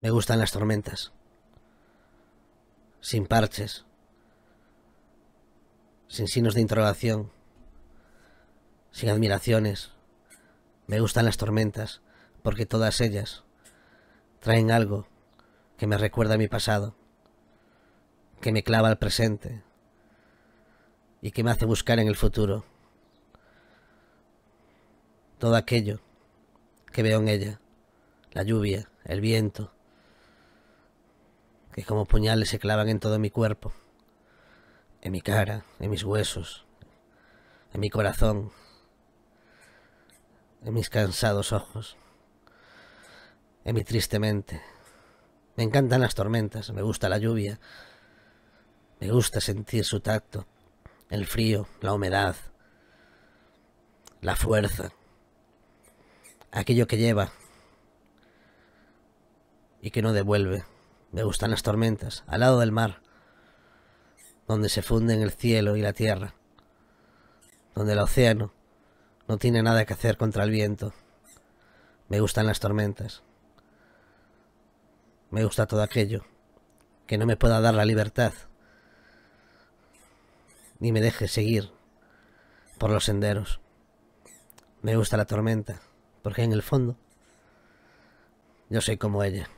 Me gustan las tormentas. Sin parches. Sin signos de interrogación. Sin admiraciones. Me gustan las tormentas porque todas ellas traen algo que me recuerda a mi pasado, que me clava al presente y que me hace buscar en el futuro todo aquello que veo en ella, la lluvia, el viento, que como puñales se clavan en todo mi cuerpo, en mi cara, en mis huesos, en mi corazón, en mis cansados ojos, en mi triste mente. Me encantan las tormentas, me gusta la lluvia, me gusta sentir su tacto, el frío, la humedad, la fuerza, aquello que lleva y que no devuelve. Me gustan las tormentas, al lado del mar, donde se funden el cielo y la tierra, donde el océano no tiene nada que hacer contra el viento. Me gustan las tormentas. Me gusta todo aquello que no me pueda dar la libertad, ni me deje seguir por los senderos. Me gusta la tormenta, porque en el fondo yo soy como ella.